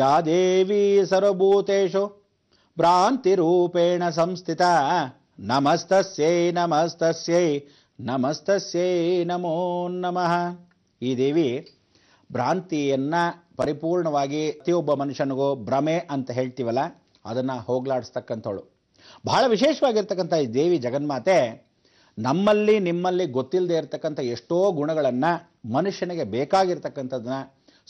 ಯಾ ದೇವಿ ಸರ್ವಭೂತೇಶು ರೂಪೇಣ ಸಂಸ್ಥಿತ ನಮಸ್ತಸ್ಯೈ ನಮಸ್ತಸ್ಯೇ ನಮಸ್ತಸ್ಯೇ ನಮೋ ನಮಃ ಈ ದೇವಿ ಭ್ರಾಂತಿಯನ್ನು ಪರಿಪೂರ್ಣವಾಗಿ ಪ್ರತಿಯೊಬ್ಬ ಮನುಷ್ಯನಿಗೂ ಭ್ರಮೆ ಅಂತ ಹೇಳ್ತೀವಲ್ಲ ಅದನ್ನು ಹೋಗ್ಲಾಡಿಸ್ತಕ್ಕಂಥವಳು ಬಹಳ ವಿಶೇಷವಾಗಿರ್ತಕ್ಕಂಥ ಈ ದೇವಿ ಜಗನ್ಮಾತೆ ನಮ್ಮಲ್ಲಿ ನಿಮ್ಮಲ್ಲಿ ಗೊತ್ತಿಲ್ಲದೆ ಇರತಕ್ಕಂಥ ಎಷ್ಟೋ ಗುಣಗಳನ್ನು ಮನುಷ್ಯನಿಗೆ ಬೇಕಾಗಿರ್ತಕ್ಕಂಥದನ್ನ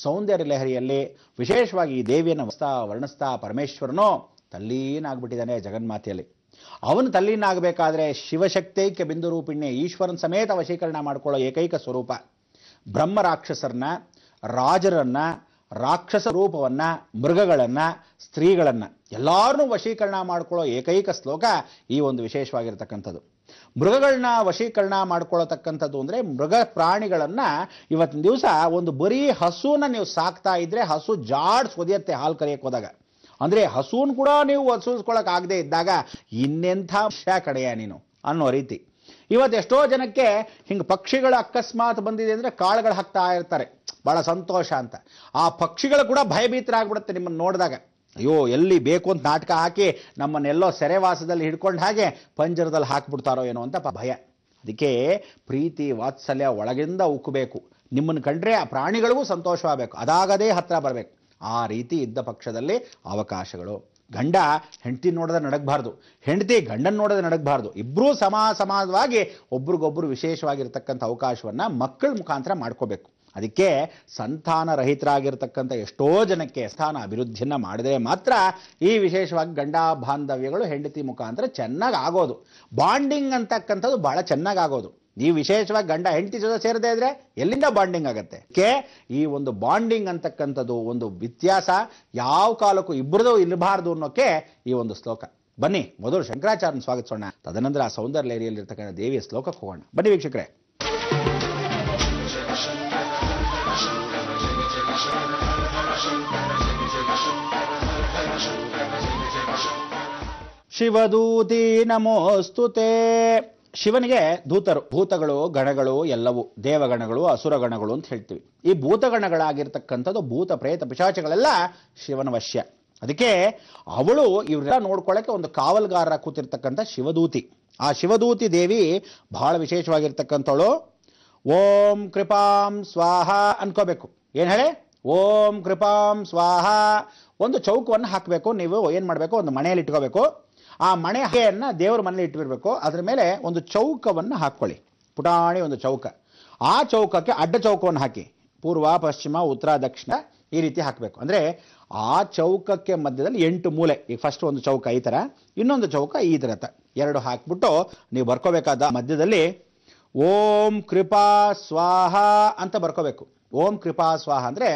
ಸೌಂದರ್ಯ ಲಹರಿಯಲ್ಲಿ ವಿಶೇಷವಾಗಿ ಈ ದೇವಿಯನ್ನು ವಸ್ತಾ ವರ್ಣಿಸ್ತಾ ಪರಮೇಶ್ವರನು ತಲ್ಲೀನಾಗ್ಬಿಟ್ಟಿದ್ದಾನೆ ಜಗನ್ಮಾತೆಯಲ್ಲಿ ಅವನು ತಲ್ಲೀನಾಗಬೇಕಾದ್ರೆ ಶಿವಶಕ್ತೈಕ್ಯ ಬಿಂದು ರೂಪಿಣ್ಯ ಈಶ್ವರನ ಸಮೇತ ವಶೀಕರಣ ಮಾಡಿಕೊಳ್ಳೋ ಏಕೈಕ ಸ್ವರೂಪ ಬ್ರಹ್ಮ ರಾಕ್ಷಸರನ್ನ ರಾಜರನ್ನ ರಾಕ್ಷಸ ರೂಪವನ್ನು ಮೃಗಗಳನ್ನು ಸ್ತ್ರೀಗಳನ್ನು ಎಲ್ಲರನ್ನೂ ವಶೀಕರಣ ಮಾಡ್ಕೊಳ್ಳೋ ಏಕೈಕ ಶ್ಲೋಕ ಈ ಒಂದು ವಿಶೇಷವಾಗಿರ್ತಕ್ಕಂಥದ್ದು ಮೃಗಗಳನ್ನ ವಶೀಕರಣ ಮಾಡ್ಕೊಳ್ಳತಕ್ಕಂಥದ್ದು ಅಂದರೆ ಮೃಗ ಪ್ರಾಣಿಗಳನ್ನು ಇವತ್ತಿನ ದಿವಸ ಒಂದು ಬರೀ ಹಸುವನ್ನು ನೀವು ಸಾಕ್ತಾ ಇದ್ರೆ ಹಸು ಜಾಡ್ಸ್ ಒದಿಯತ್ತೆ ಹಾಲು ಕರೆಯಕ್ಕೆ ಹೋದಾಗ ಅಂದರೆ ಹಸುವನ್ನು ಕೂಡ ನೀವು ಆಗದೆ ಇದ್ದಾಗ ಇನ್ನೆಂಥ ವಿಷಯ ಕಡೆಯ ನೀನು ಅನ್ನೋ ರೀತಿ ಇವತ್ತು ಎಷ್ಟೋ ಜನಕ್ಕೆ ಹಿಂಗೆ ಪಕ್ಷಿಗಳ ಅಕಸ್ಮಾತ್ ಬಂದಿದೆ ಅಂದರೆ ಕಾಳುಗಳು ಹಾಕ್ತಾ ಇರ್ತಾರೆ ಭಾಳ ಸಂತೋಷ ಅಂತ ಆ ಪಕ್ಷಿಗಳು ಕೂಡ ಭಯಭೀತರಾಗ್ಬಿಡುತ್ತೆ ನಿಮ್ಮನ್ನು ನೋಡಿದಾಗ ಅಯ್ಯೋ ಎಲ್ಲಿ ಬೇಕು ಅಂತ ನಾಟಕ ಹಾಕಿ ನಮ್ಮನ್ನೆಲ್ಲೋ ಸೆರೆವಾಸದಲ್ಲಿ ಹಿಡ್ಕೊಂಡು ಹಾಗೆ ಪಂಜರದಲ್ಲಿ ಹಾಕ್ಬಿಡ್ತಾರೋ ಏನೋ ಅಂತ ಭಯ ಅದಕ್ಕೆ ಪ್ರೀತಿ ವಾತ್ಸಲ್ಯ ಒಳಗಿಂದ ಉಕ್ಕಬೇಕು ನಿಮ್ಮನ್ನು ಕಂಡ್ರೆ ಆ ಪ್ರಾಣಿಗಳಿಗೂ ಸಂತೋಷವಾಗಬೇಕು ಅದಾಗದೇ ಹತ್ತಿರ ಬರಬೇಕು ಆ ರೀತಿ ಇದ್ದ ಪಕ್ಷದಲ್ಲಿ ಅವಕಾಶಗಳು ಗಂಡ ಹೆಂಡತಿ ನೋಡದೆ ನಡಗಬಾರ್ದು ಹೆಂಡತಿ ಗಂಡನ ನೋಡದೆ ನಡಗಬಾರ್ದು ಇಬ್ಬರೂ ಸಮ ಸಮಾನವಾಗಿ ಒಬ್ರಿಗೊಬ್ರು ವಿಶೇಷವಾಗಿರ್ತಕ್ಕಂಥ ಅವಕಾಶವನ್ನು ಮಕ್ಕಳ ಮುಖಾಂತರ ಮಾಡ್ಕೋಬೇಕು ಅದಕ್ಕೆ ಸಂತಾನ ರಹಿತರಾಗಿರ್ತಕ್ಕಂಥ ಎಷ್ಟೋ ಜನಕ್ಕೆ ಸ್ಥಾನ ಅಭಿವೃದ್ಧಿಯನ್ನು ಮಾಡಿದರೆ ಮಾತ್ರ ಈ ವಿಶೇಷವಾಗಿ ಗಂಡ ಬಾಂಧವ್ಯಗಳು ಹೆಂಡತಿ ಮುಖಾಂತರ ಚೆನ್ನಾಗಿ ಆಗೋದು ಬಾಂಡಿಂಗ್ ಅಂತಕ್ಕಂಥದ್ದು ಬಹಳ ಚೆನ್ನಾಗಿ ಆಗೋದು ಈ ವಿಶೇಷವಾಗಿ ಗಂಡ ಹೆಂಡತಿ ಜೊತೆ ಸೇರದೇ ಇದ್ರೆ ಎಲ್ಲಿಂದ ಬಾಂಡಿಂಗ್ ಆಗುತ್ತೆ ಕೆ ಈ ಒಂದು ಬಾಂಡಿಂಗ್ ಅಂತಕ್ಕಂಥದ್ದು ಒಂದು ವ್ಯತ್ಯಾಸ ಯಾವ ಕಾಲಕ್ಕೂ ಇಬ್ಬರದು ಇರಬಾರ್ದು ಅನ್ನೋಕ್ಕೆ ಈ ಒಂದು ಶ್ಲೋಕ ಬನ್ನಿ ಮೊದಲು ಶಂಕರಾಚಾರ್ಯನ ಸ್ವಾಗತಿಸೋಣ ತದನಂತರ ಆ ಸೌಂದರ್ಯ ಲೇರಿಯಲ್ಲಿರ್ತಕ್ಕಂಥ ದೇವಿಯ ಶ್ಲೋಕಕ್ಕೆ ಹೋಗೋಣ ಬನ್ನಿ ವೀಕ್ಷಕರೇ ಶಿವದೂತಿ ನಮೋಸ್ತು ಶಿವನಿಗೆ ದೂತರು ಭೂತಗಳು ಗಣಗಳು ಎಲ್ಲವೂ ದೇವಗಣಗಳು ಅಸುರಗಣಗಳು ಅಂತ ಹೇಳ್ತೀವಿ ಈ ಭೂತಗಣಗಳಾಗಿರ್ತಕ್ಕಂಥದ್ದು ಭೂತ ಪ್ರೇತ ಪಿಶಾಚಗಳೆಲ್ಲ ಶಿವನ ವಶ್ಯ ಅದಕ್ಕೆ ಅವಳು ಇವರೆಲ್ಲ ನೋಡ್ಕೊಳ್ಳೋಕೆ ಒಂದು ಕಾವಲ್ಗಾರರ ಕೂತಿರ್ತಕ್ಕಂಥ ಶಿವದೂತಿ ಆ ಶಿವದೂತಿ ದೇವಿ ಬಹಳ ವಿಶೇಷವಾಗಿರ್ತಕ್ಕಂಥವಳು ಓಂ ಕೃಪಾಂ ಸ್ವಾಹ ಅನ್ಕೋಬೇಕು ಏನು ಹೇಳಿ ಓಂ ಕೃಪಾಂ ಸ್ವಾಹ ಒಂದು ಚೌಕವನ್ನು ಹಾಕಬೇಕು ನೀವು ಏನು ಮಾಡಬೇಕು ಒಂದು ಮನೆಯಲ್ಲಿ ಇಟ್ಕೋಬೇಕು ಆ ಮಣೆ ಹಗೆಯನ್ನು ದೇವರ ಮನೇಲಿ ಇಟ್ಬಿರಬೇಕು ಅದರ ಮೇಲೆ ಒಂದು ಚೌಕವನ್ನು ಹಾಕ್ಕೊಳ್ಳಿ ಪುಟಾಣಿ ಒಂದು ಚೌಕ ಆ ಚೌಕಕ್ಕೆ ಅಡ್ಡ ಚೌಕವನ್ನು ಹಾಕಿ ಪೂರ್ವ ಪಶ್ಚಿಮ ಉತ್ತರ ದಕ್ಷಿಣ ಈ ರೀತಿ ಹಾಕಬೇಕು ಅಂದರೆ ಆ ಚೌಕಕ್ಕೆ ಮಧ್ಯದಲ್ಲಿ ಎಂಟು ಮೂಲೆ ಈಗ ಫಸ್ಟ್ ಒಂದು ಚೌಕ ಈ ಥರ ಇನ್ನೊಂದು ಚೌಕ ಈ ಥರ ಎರಡು ಹಾಕಿಬಿಟ್ಟು ನೀವು ಬರ್ಕೋಬೇಕಾದ ಮಧ್ಯದಲ್ಲಿ ಓಂ ಕೃಪಾ ಸ್ವಾಹ ಅಂತ ಬರ್ಕೋಬೇಕು ಓಂ ಕೃಪಾ ಸ್ವಾಹ ಅಂದರೆ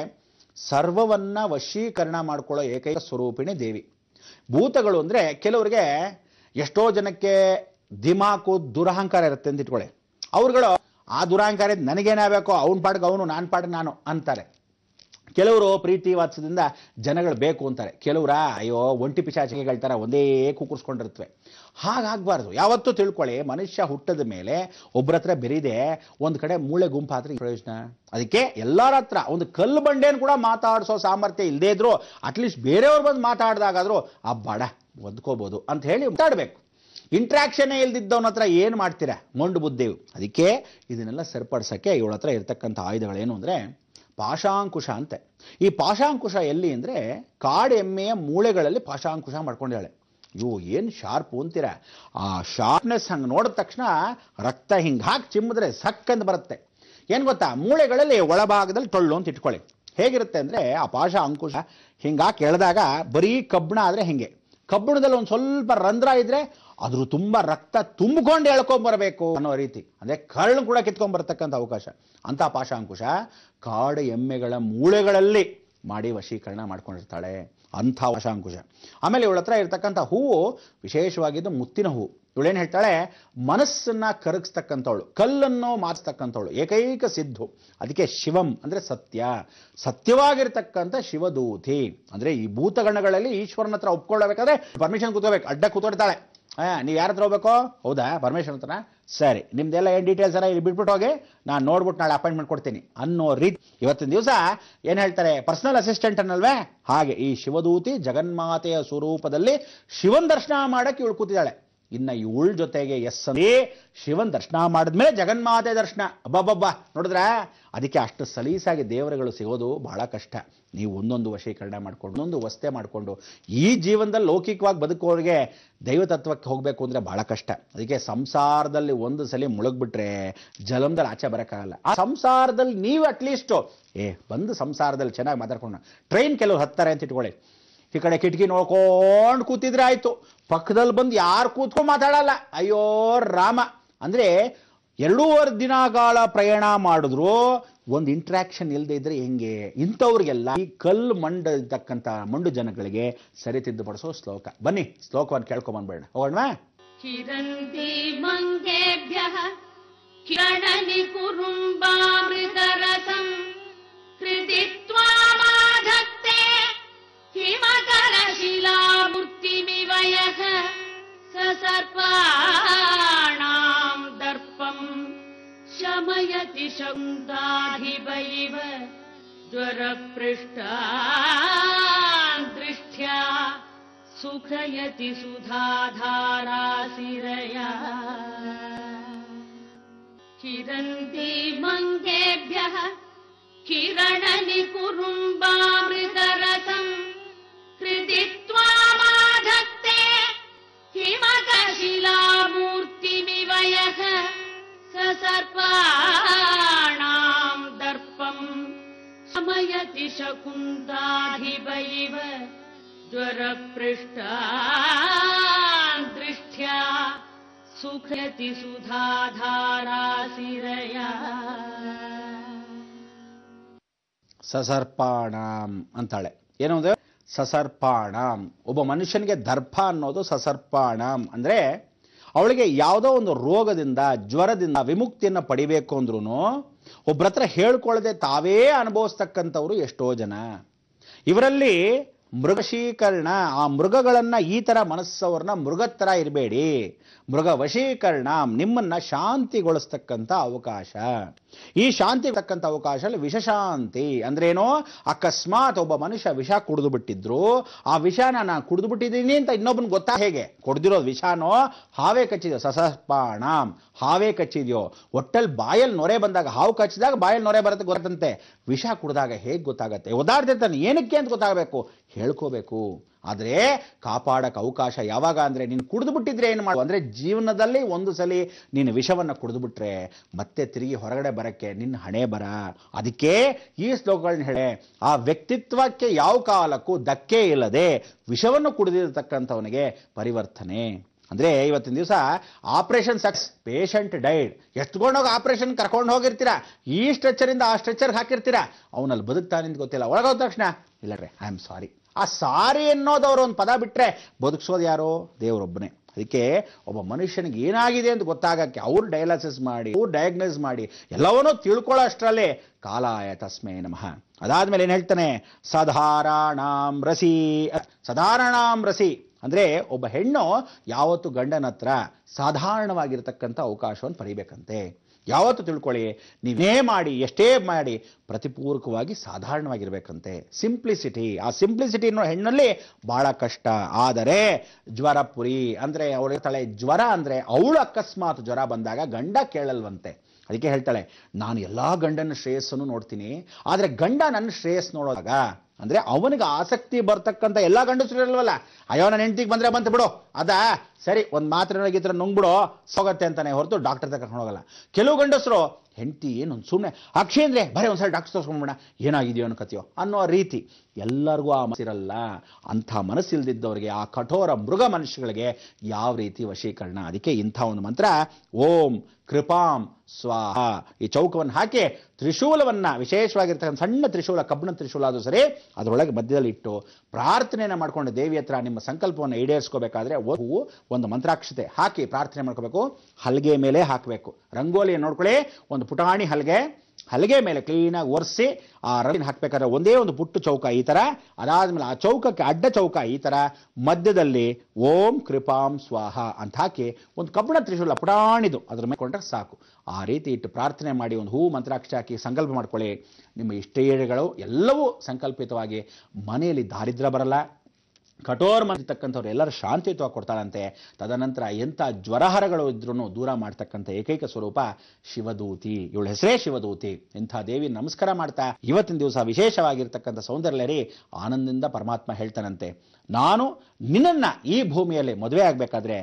ಸರ್ವವನ್ನು ವಶೀಕರಣ ಮಾಡಿಕೊಳ್ಳೋ ಏಕೈಕ ಸ್ವರೂಪಿಣಿ ದೇವಿ ಭೂತಗಳು ಅಂದರೆ ಕೆಲವರಿಗೆ ಎಷ್ಟೋ ಜನಕ್ಕೆ ದಿಮಾಕು ದುರಹಂಕಾರ ಇರುತ್ತೆ ಅಂತ ಇಟ್ಕೊಳ್ಳಿ ಅವ್ರುಗಳು ಆ ದುರಹಂಕಾರ ನನಗೇನಾಗಬೇಕು ಅವ್ನ ಪಾಡ್ಗೆ ಅವನು ನಾನು ಪಾಡಿಗೆ ನಾನು ಅಂತಾರೆ ಕೆಲವರು ಪ್ರೀತಿ ವಾತ್ಸದಿಂದ ಜನಗಳು ಬೇಕು ಅಂತಾರೆ ಕೆಲವರ ಅಯ್ಯೋ ಒಂಟಿ ಪಿಶಾಚಿಕೆಗಳ ಥರ ಒಂದೇ ಕುಕ್ಕುರ್ಸ್ಕೊಂಡಿರ್ತವೆ ಹಾಗಾಗಬಾರ್ದು ಯಾವತ್ತೂ ತಿಳ್ಕೊಳ್ಳಿ ಮನುಷ್ಯ ಹುಟ್ಟದ ಮೇಲೆ ಒಬ್ಬರ ಹತ್ರ ಬೆರಿದೆ ಒಂದು ಕಡೆ ಮೂಳೆ ಗುಂಪು ಆದ್ರೆ ಪ್ರಯೋಜನ ಅದಕ್ಕೆ ಎಲ್ಲರ ಹತ್ರ ಒಂದು ಕಲ್ಲು ಬಂಡೇನು ಕೂಡ ಮಾತಾಡಿಸೋ ಸಾಮರ್ಥ್ಯ ಇಲ್ಲದೇ ಇದ್ರು ಅಟ್ಲೀಸ್ಟ್ ಬೇರೆಯವ್ರು ಬಂದು ಮಾತಾಡ್ದಾಗಾದರೂ ಆ ಬಡ ಒದ್ಕೋಬೋದು ಅಂತ ಹೇಳಿ ಮಾತಾಡಬೇಕು ಇಂಟ್ರ್ಯಾಕ್ಷನ್ನೇ ಇಲ್ದಿದ್ದವನ ಹತ್ರ ಏನು ಮಾಡ್ತೀರಾ ಮೊಂಡು ಬುದ್ಧಿವು ಅದಕ್ಕೆ ಇದನ್ನೆಲ್ಲ ಸರಿಪಡಿಸೋಕ್ಕೆ ಇವಳ ಹತ್ರ ಇರತಕ್ಕಂಥ ಆಯುಧಗಳೇನು ಅಂದರೆ ಪಾಶಾಂಕುಶ ಅಂತೆ ಈ ಪಾಶಾಂಕುಶ ಎಲ್ಲಿ ಅಂದರೆ ಕಾಡೆಮ್ಮೆಯ ಮೂಳೆಗಳಲ್ಲಿ ಪಾಶಾಂಕುಶ ಮಾಡ್ಕೊಂಡಿದ್ದಾಳೆ ಅಯ್ಯೋ ಏನು ಶಾರ್ಪು ಅಂತೀರ ಆ ಶಾರ್ಪ್ನೆಸ್ ಹಂಗೆ ನೋಡಿದ ತಕ್ಷಣ ರಕ್ತ ಹಿಂಗೆ ಹಾಕಿ ಚಿಮ್ಮಿದ್ರೆ ಸಕ್ಕಂದು ಬರುತ್ತೆ ಏನು ಗೊತ್ತಾ ಮೂಳೆಗಳಲ್ಲಿ ಒಳಭಾಗದಲ್ಲಿ ಟೊಳ್ಳು ಅಂತ ಇಟ್ಕೊಳ್ಳಿ ಹೇಗಿರುತ್ತೆ ಅಂದರೆ ಆ ಪಾಶಾಂಕುಶ ಅಂಕುಶ ಹಿಂಗಾಕಿ ಎಳೆದಾಗ ಬರೀ ಕಬ್ಬಣ ಆದರೆ ಹಿಂಗೆ ಕಬ್ಬಣದಲ್ಲಿ ಒಂದು ಸ್ವಲ್ಪ ರಂಧ್ರ ಇದ್ರೆ ಅದ್ರ ತುಂಬ ರಕ್ತ ತುಂಬಿಕೊಂಡು ಬರಬೇಕು ಅನ್ನೋ ರೀತಿ ಅಂದರೆ ಕರಳು ಕೂಡ ಕಿತ್ಕೊಂಡ್ಬರ್ತಕ್ಕಂಥ ಅವಕಾಶ ಅಂಥ ಪಾಶಾಂಕುಶ ಕಾಡು ಎಮ್ಮೆಗಳ ಮೂಳೆಗಳಲ್ಲಿ ಮಾಡಿ ವಶೀಕರಣ ಮಾಡ್ಕೊಂಡಿರ್ತಾಳೆ ಅಂಥ ವಶಾಂಕುಶ ಆಮೇಲೆ ಇವಳ ಹತ್ರ ಇರ್ತಕ್ಕಂಥ ಹೂವು ವಿಶೇಷವಾಗಿದ್ದು ಮುತ್ತಿನ ಹೂವು ಇವಳೇನು ಹೇಳ್ತಾಳೆ ಮನಸ್ಸನ್ನು ಕರಗಿಸ್ತಕ್ಕಂಥವಳು ಕಲ್ಲನ್ನು ಮಾರಿಸ್ತಕ್ಕಂಥವಳು ಏಕೈಕ ಸಿದ್ಧು ಅದಕ್ಕೆ ಶಿವಂ ಅಂದರೆ ಸತ್ಯ ಸತ್ಯವಾಗಿರ್ತಕ್ಕಂಥ ಶಿವದೂತಿ ಅಂದರೆ ಈ ಭೂತಗಣಗಳಲ್ಲಿ ಈಶ್ವರನ ಹತ್ರ ಒಪ್ಕೊಳ್ಳಬೇಕಾದ್ರೆ ಪರ್ಮಿಷನ್ ಕೂತ್ಕೋಬೇಕು ಅಡ್ಡ ಕೂತ್ಕೊಡ್ತಾಳೆ ಹಾಂ ನೀವು ಯಾರ ಹತ್ರ ಹೋಗ್ಬೇಕು ಹೌದಾ ಪರ್ಮಿಷನ್ ಹತ್ರ ಸರಿ ನಿಮ್ದೆಲ್ಲ ಏನು ಡೀಟೇಲ್ಸ್ ಎಲ್ಲ ಇಲ್ಲಿ ಬಿಟ್ಬಿಟ್ಟು ಹೋಗಿ ನಾನು ನೋಡ್ಬಿಟ್ಟು ನಾಳೆ ಅಪಾಯಿಂಟ್ಮೆಂಟ್ ಕೊಡ್ತೀನಿ ಅನ್ನೋ ರೀತಿ ಇವತ್ತಿನ ದಿವಸ ಏನು ಹೇಳ್ತಾರೆ ಪರ್ಸನಲ್ ಅಸಿಸ್ಟೆಂಟ್ ಅನ್ನಲ್ವೇ ಹಾಗೆ ಈ ಶಿವದೂತಿ ಜಗನ್ಮಾತೆಯ ಸ್ವರೂಪದಲ್ಲಿ ಶಿವನ್ ದರ್ಶನ ಮಾಡೋಕ್ಕೆ ಇವಳು ಕೂತಿದ್ದಾಳೆ ಇನ್ನ ಇವಳ ಜೊತೆಗೆ ಎಸ್ ಅಂದ್ರೆ ಶಿವನ್ ದರ್ಶನ ಮಾಡಿದ್ಮೇಲೆ ಜಗನ್ಮಾತೆ ದರ್ಶನ ಅಬ್ಬಬ್ಬಬ್ಬ ನೋಡಿದ್ರೆ ಅದಕ್ಕೆ ಅಷ್ಟು ಸಲೀಸಾಗಿ ದೇವರುಗಳು ಸಿಗೋದು ಬಹಳ ಕಷ್ಟ ನೀವು ಒಂದೊಂದು ವಶೀಕರಣ ಮಾಡ್ಕೊಂಡು ಒಂದೊಂದು ವಸ್ತೆ ಮಾಡಿಕೊಂಡು ಈ ಜೀವನದಲ್ಲಿ ಲೌಕಿಕವಾಗಿ ಬದುಕೋರಿಗೆ ದೈವತತ್ವಕ್ಕೆ ಹೋಗಬೇಕು ಅಂದರೆ ಬಹಳ ಕಷ್ಟ ಅದಕ್ಕೆ ಸಂಸಾರದಲ್ಲಿ ಒಂದು ಸಲ ಮುಳುಗ್ಬಿಟ್ರೆ ಜಲಮದಲ್ಲಿ ಆಚೆ ಬರೋಕ್ಕಾಗಲ್ಲ ಆ ಸಂಸಾರದಲ್ಲಿ ನೀವು ಅಟ್ಲೀಸ್ಟು ಏ ಬಂದು ಸಂಸಾರದಲ್ಲಿ ಚೆನ್ನಾಗಿ ಮಾತಾಡ್ಕೊಂಡು ಟ್ರೈನ್ ಕೆಲವರು ಹತ್ತಾರೆ ಅಂತ ಇಟ್ಕೊಳ್ಳಿ ಈ ಕಡೆ ಕಿಟಕಿ ನೋಡ್ಕೊಂಡು ಕೂತಿದ್ರೆ ಆಯಿತು ಪಕ್ಕದಲ್ಲಿ ಬಂದು ಯಾರು ಕೂತ್ಕೊಂಡು ಮಾತಾಡಲ್ಲ ಅಯ್ಯೋ ರಾಮ ಅಂದರೆ ಎರಡೂವರೆ ದಿನಗಳ ಪ್ರಯಾಣ ಮಾಡಿದ್ರು ಒಂದು ಇಂಟ್ರಾಕ್ಷನ್ ಇಲ್ಲದೆ ಇದ್ರೆ ಹೆಂಗೆ ಇಂಥವ್ರಿಗೆಲ್ಲ ಈ ಕಲ್ಲು ಮಂಡ ಇದ್ದಕ್ಕಂಥ ಮಂಡು ಜನಗಳಿಗೆ ಸರಿ ತಿದ್ದುಪಡಿಸೋ ಶ್ಲೋಕ ಬನ್ನಿ ಶ್ಲೋಕವನ್ನು ಕೇಳ್ಕೊಂಬಂದ್ಬೇಡ ಹೋಗೋಣ ಕಿರಣಿ ಕೃತಿ सर्पाणाम् दर्पम् शमयति शब्दाधिपैव ज्वरपृष्ठान् दृष्ट्या सुखयति सुधाधाराशिरया चिरन्ति मङ्गेभ्यः किरणनि कुटुम्बामृतर शकुन्ताधिप इव सुखति सुधाधाराशिरया ಸಸರ್ಪಾಣಾಂ ಅಂತಾಳೆ ಏನು ಅಂದ್ರೆ ಸಸರ್ಪಾಣಾಂ ಒಬ್ಬ ಮನುಷ್ಯನಿಗೆ ದರ್ಪ ಅನ್ನೋದು ಸಸರ್ಪಾಣಾಂ ಅಂದ್ರೆ ಅವಳಿಗೆ ಯಾವುದೋ ಒಂದು ರೋಗದಿಂದ ಜ್ವರದಿಂದ ವಿಮುಕ್ತಿಯನ್ನು ಪಡಿಬೇಕು ಅಂದ್ರೂ ಒಬ್ಬರ ಹತ್ರ ಹೇಳ್ಕೊಳ್ಳದೆ ತಾವೇ ಅನುಭವಿಸ್ತಕ್ಕಂಥವ್ರು ಎಷ್ಟೋ ಜನ ಇವರಲ್ಲಿ ಮೃಗಶೀಕರಣ ಆ ಮೃಗಗಳನ್ನು ಈ ಥರ ಮನಸ್ಸವ್ರನ್ನ ಮೃಗ ಇರಬೇಡಿ ಮೃಗ ವಶೀಕರಣ ನಿಮ್ಮನ್ನು ಶಾಂತಿಗೊಳಿಸ್ತಕ್ಕಂಥ ಅವಕಾಶ ಈ ಶಾಂತಿ ತಕ್ಕಂಥ ಅವಕಾಶ ವಿಷಶಾಂತಿ ಏನೋ ಅಕಸ್ಮಾತ್ ಒಬ್ಬ ಮನುಷ್ಯ ವಿಷ ಕುಡಿದು ಬಿಟ್ಟಿದ್ರು ಆ ವಿಷನ ನಾನು ಕುಡಿದು ಬಿಟ್ಟಿದ್ದೀನಿ ಅಂತ ಇನ್ನೊಬ್ಬನ ಗೊತ್ತಾ ಹೇಗೆ ಕುಡ್ದಿರೋದು ವಿಷಾನೋ ಹಾವೇ ಕಚ್ಚಿದ್ಯೋ ಸಸಪಾಣ ಹಾವೇ ಕಚ್ಚಿದ್ಯೋ ಒಟ್ಟಲ್ಲಿ ಬಾಯಲ್ಲಿ ನೊರೆ ಬಂದಾಗ ಹಾವು ಕಚ್ಚಿದಾಗ ಬಾಯಲ್ಲಿ ನೊರೆ ಬರುತ್ತೆ ಗೊತ್ತಂತೆ ವಿಷ ಕುಡಿದಾಗ ಹೇಗೆ ಗೊತ್ತಾಗತ್ತೆ ಓದಾಡ್ತಿರ್ತಾನೆ ಏನಕ್ಕೆ ಅಂತ ಗೊತ್ತಾಗಬೇಕು ಹೇಳ್ಕೋಬೇಕು ಆದರೆ ಕಾಪಾಡೋಕ್ಕೆ ಅವಕಾಶ ಯಾವಾಗ ಅಂದರೆ ನೀನು ಕುಡಿದು ಏನು ಮಾಡು ಅಂದರೆ ಜೀವನದಲ್ಲಿ ಒಂದು ಸಲ ನೀನು ವಿಷವನ್ನು ಕುಡಿದ್ಬಿಟ್ರೆ ಮತ್ತೆ ತಿರುಗಿ ಹೊರಗಡೆ ಬರೋಕ್ಕೆ ನಿನ್ನ ಹಣೆ ಬರ ಅದಕ್ಕೆ ಈ ಶ್ಲೋಕಗಳನ್ನ ಹೇಳಿ ಆ ವ್ಯಕ್ತಿತ್ವಕ್ಕೆ ಯಾವ ಕಾಲಕ್ಕೂ ಧಕ್ಕೆ ಇಲ್ಲದೆ ವಿಷವನ್ನು ಕುಡಿದಿರತಕ್ಕಂಥವನಿಗೆ ಪರಿವರ್ತನೆ ಅಂದರೆ ಇವತ್ತಿನ ದಿವಸ ಆಪರೇಷನ್ ಸಕ್ಸ್ ಪೇಷಂಟ್ ಡೈಡ್ ಎತ್ಕೊಂಡೋಗಿ ಆಪರೇಷನ್ ಕರ್ಕೊಂಡು ಹೋಗಿರ್ತೀರಾ ಈ ಸ್ಟ್ರೆಚರಿಂದ ಆ ಸ್ಟ್ರೆಚರ್ಗೆ ಹಾಕಿರ್ತೀರಾ ಅವನಲ್ಲಿ ಬದುಕ್ತಾನೆ ಅಂತ ಗೊತ್ತಿಲ್ಲ ಒಳಗೋದ ತಕ್ಷಣ ಇಲ್ಲ ರೀ ಐ ಆಮ್ ಸಾರಿ ಆ ಸಾರಿ ಅನ್ನೋದು ಒಂದು ಪದ ಬಿಟ್ಟರೆ ಬದುಕಿಸೋದು ಯಾರೋ ದೇವರೊಬ್ಬನೇ ಅದಕ್ಕೆ ಒಬ್ಬ ಮನುಷ್ಯನಿಗೆ ಏನಾಗಿದೆ ಅಂತ ಗೊತ್ತಾಗಕ್ಕೆ ಅವ್ರು ಡಯಾಲಿಸಿಸ್ ಮಾಡಿ ಅವ್ರು ಡಯಾಗ್ನೈಸ್ ಮಾಡಿ ಎಲ್ಲವನ್ನೂ ತಿಳ್ಕೊಳ್ಳೋ ಅಷ್ಟರಲ್ಲೇ ಕಾಲಾಯ ತಸ್ಮೇ ನಮಃ ಅದಾದ್ಮೇಲೆ ಏನು ಹೇಳ್ತಾನೆ ಸಧಾರಾಣಾಂ ರಸಿ ಸಧಾರಣಾಂ ರಸಿ ಅಂದರೆ ಒಬ್ಬ ಹೆಣ್ಣು ಯಾವತ್ತು ಗಂಡನ ಹತ್ರ ಸಾಧಾರಣವಾಗಿರ್ತಕ್ಕಂಥ ಅವಕಾಶವನ್ನು ಪಡಿಬೇಕಂತೆ ಯಾವತ್ತು ತಿಳ್ಕೊಳ್ಳಿ ನೀವೇ ಮಾಡಿ ಎಷ್ಟೇ ಮಾಡಿ ಪ್ರತಿಪೂರ್ವಕವಾಗಿ ಸಾಧಾರಣವಾಗಿರಬೇಕಂತೆ ಸಿಂಪ್ಲಿಸಿಟಿ ಆ ಸಿಂಪ್ಲಿಸಿಟಿ ಅನ್ನೋ ಹೆಣ್ಣಲ್ಲಿ ಭಾಳ ಕಷ್ಟ ಆದರೆ ಜ್ವರಪುರಿ ಅಂದರೆ ಹೇಳ್ತಾಳೆ ಜ್ವರ ಅಂದರೆ ಅವಳು ಅಕಸ್ಮಾತ್ ಜ್ವರ ಬಂದಾಗ ಗಂಡ ಕೇಳಲ್ವಂತೆ ಅದಕ್ಕೆ ಹೇಳ್ತಾಳೆ ನಾನು ಎಲ್ಲ ಗಂಡನ ಶ್ರೇಯಸ್ಸನ್ನು ನೋಡ್ತೀನಿ ಆದರೆ ಗಂಡ ನನ್ನ ಶ್ರೇಯಸ್ ನೋಡೋದಾಗ ಅಂದ್ರೆ ಅವನಿಗೆ ಆಸಕ್ತಿ ಬರ್ತಕ್ಕಂಥ ಎಲ್ಲ ಗಂಡಸರಿಲ್ವಲ್ಲ ಅಯ್ಯೋ ನನ್ನ ಹೆಂಡತಿಗೆ ಬಂದ್ರೆ ಬಂತು ಬಿಡು ಅದಾ ಸರಿ ಒಂದು ಮಾತ್ರೆ ಗಿತ್ರ ನುಂಗ್ಬಿಡು ಸೋಗತ್ತೆ ಅಂತಾನೆ ಹೊರತು ಡಾಕ್ಟರ್ ತಗೊಂಡು ಹೋಗಲ್ಲ ಕೆಲವು ಗಂಡಸರು ಹೆಂಡತಿ ಏನು ಸುಮ್ಮನೆ ಅಕ್ಷಯ ಅಂದರೆ ಬರೀ ಒಂದ್ಸಲ ಡಾಕ್ಟರ್ ತೋರಿಸ್ಕೊಂಡ್ಬಿಡೋಣ ಏನಾಗಿದೆಯೋ ಅನ್ಕತೀಯೋ ಅನ್ನೋ ರೀತಿ ಎಲ್ಲರಿಗೂ ಆ ಮನಸ್ಸಿರಲ್ಲ ಅಂಥ ಮನಸ್ಸಿಲ್ದಿದ್ದವರಿಗೆ ಆ ಕಠೋರ ಮೃಗ ಮನುಷ್ಯಗಳಿಗೆ ಯಾವ ರೀತಿ ವಶೀಕರಣ ಅದಕ್ಕೆ ಇಂಥ ಒಂದು ಮಂತ್ರ ಓಂ ಕೃಪಾಂ ಸ್ವಾಹ ಈ ಚೌಕವನ್ನು ಹಾಕಿ ತ್ರಿಶೂಲವನ್ನು ವಿಶೇಷವಾಗಿರ್ತಕ್ಕಂಥ ಸಣ್ಣ ತ್ರಿಶೂಲ ಕಬ್ಬಣ ತ್ರಿಶೂಲ ಅದು ಸರಿ ಅದರೊಳಗೆ ಮಧ್ಯದಲ್ಲಿಟ್ಟು ಪ್ರಾರ್ಥನೆಯನ್ನು ಮಾಡ್ಕೊಂಡು ದೇವಿ ಹತ್ರ ನಿಮ್ಮ ಸಂಕಲ್ಪವನ್ನು ಈಡೇರಿಸ್ಕೋಬೇಕಾದ್ರೆ ಹೂವು ಒಂದು ಮಂತ್ರಾಕ್ಷತೆ ಹಾಕಿ ಪ್ರಾರ್ಥನೆ ಮಾಡ್ಕೋಬೇಕು ಹಲ್ಗೆ ಮೇಲೆ ಹಾಕಬೇಕು ರಂಗೋಲಿಯನ್ನು ನೋಡ್ಕೊಳ್ಳಿ ಒಂದು ಒಂದು ಪುಟಾಣಿ ಹಲಗೆ ಹಲಗೆ ಮೇಲೆ ಕ್ಲೀನಾಗಿ ಒರೆಸಿ ಆ ರವಿನ ಹಾಕಬೇಕಾದ್ರೆ ಒಂದೇ ಒಂದು ಪುಟ್ಟು ಚೌಕ ಈ ಥರ ಅದಾದಮೇಲೆ ಆ ಚೌಕಕ್ಕೆ ಅಡ್ಡ ಚೌಕ ಈ ಥರ ಮಧ್ಯದಲ್ಲಿ ಓಂ ಕೃಪಾಂ ಸ್ವಾಹ ಅಂತ ಹಾಕಿ ಒಂದು ಕಬ್ಬಣ ತ್ರಿಶೂಲ ಪುಟಾಣಿದು ಅದ್ರ ಮೇಲೆ ಸಾಕು ಆ ರೀತಿ ಇಟ್ಟು ಪ್ರಾರ್ಥನೆ ಮಾಡಿ ಒಂದು ಹೂ ಮಂತ್ರಾಕ್ಷ ಹಾಕಿ ಸಂಕಲ್ಪ ಮಾಡ್ಕೊಳ್ಳಿ ನಿಮ್ಮ ಇಷ್ಟೇಗಳು ಎಲ್ಲವೂ ಸಂಕಲ್ಪಿತವಾಗಿ ಮನೆಯಲ್ಲಿ ದಾರಿದ್ರ್ಯ ಬರಲ್ಲ ಕಠೋರ ಮಾಡಿರ್ತಕ್ಕಂಥವ್ರು ಎಲ್ಲರೂ ಶಾಂತಿಯುತವಾಗಿ ಕೊಡ್ತಾರಂತೆ ತದನಂತರ ಎಂಥ ಜ್ವರಹರಗಳು ಇದ್ರೂ ದೂರ ಮಾಡ್ತಕ್ಕಂಥ ಏಕೈಕ ಸ್ವರೂಪ ಶಿವದೂತಿ ಇವಳ ಹೆಸರೇ ಶಿವದೂತಿ ಇಂಥ ದೇವಿ ನಮಸ್ಕಾರ ಮಾಡ್ತಾ ಇವತ್ತಿನ ದಿವಸ ವಿಶೇಷವಾಗಿರ್ತಕ್ಕಂಥ ಸೌಂದರ್ಯರಿ ಆನಂದದಿಂದ ಪರಮಾತ್ಮ ಹೇಳ್ತಾನಂತೆ ನಾನು ನಿನ್ನನ್ನು ಈ ಭೂಮಿಯಲ್ಲಿ ಮದುವೆ ಆಗಬೇಕಾದ್ರೆ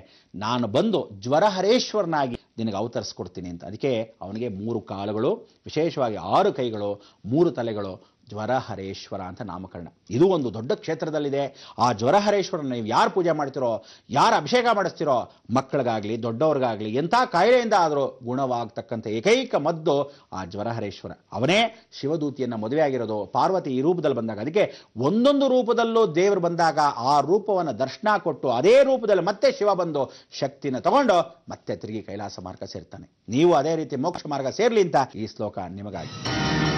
ನಾನು ಬಂದು ಜ್ವರಹರೇಶ್ವರನಾಗಿ ನಿನಗೆ ಅವತರಿಸ್ಕೊಡ್ತೀನಿ ಅಂತ ಅದಕ್ಕೆ ಅವನಿಗೆ ಮೂರು ಕಾಲುಗಳು ವಿಶೇಷವಾಗಿ ಆರು ಕೈಗಳು ಮೂರು ತಲೆಗಳು ಜ್ವರಹರೇಶ್ವರ ಅಂತ ನಾಮಕರಣ ಇದು ಒಂದು ದೊಡ್ಡ ಕ್ಷೇತ್ರದಲ್ಲಿದೆ ಆ ಜ್ವರಹರೇಶ್ವರ ನೀವು ಯಾರು ಪೂಜೆ ಮಾಡ್ತಿರೋ ಯಾರು ಅಭಿಷೇಕ ಮಾಡಿಸ್ತಿರೋ ಮಕ್ಕಳಿಗಾಗಲಿ ದೊಡ್ಡವ್ರಿಗಾಗಲಿ ಎಂಥ ಕಾಯಿಲೆಯಿಂದ ಆದರೂ ಗುಣವಾಗ್ತಕ್ಕಂಥ ಏಕೈಕ ಮದ್ದು ಆ ಜ್ವರಹರೇಶ್ವರ ಅವನೇ ಶಿವದೂತಿಯನ್ನು ಮದುವೆ ಆಗಿರೋದು ಪಾರ್ವತಿ ಈ ರೂಪದಲ್ಲಿ ಬಂದಾಗ ಅದಕ್ಕೆ ಒಂದೊಂದು ರೂಪದಲ್ಲೂ ದೇವರು ಬಂದಾಗ ಆ ರೂಪವನ್ನು ದರ್ಶನ ಕೊಟ್ಟು ಅದೇ ರೂಪದಲ್ಲಿ ಮತ್ತೆ ಶಿವ ಬಂದು ಶಕ್ತಿನ ತಗೊಂಡು ಮತ್ತೆ ತಿರುಗಿ ಕೈಲಾಸ ಮಾರ್ಗ ಸೇರ್ತಾನೆ ನೀವು ಅದೇ ರೀತಿ ಮೋಕ್ಷ ಮಾರ್ಗ ಸೇರಲಿ ಅಂತ ಈ ಶ್ಲೋಕ ನಿಮಗಾಗಿ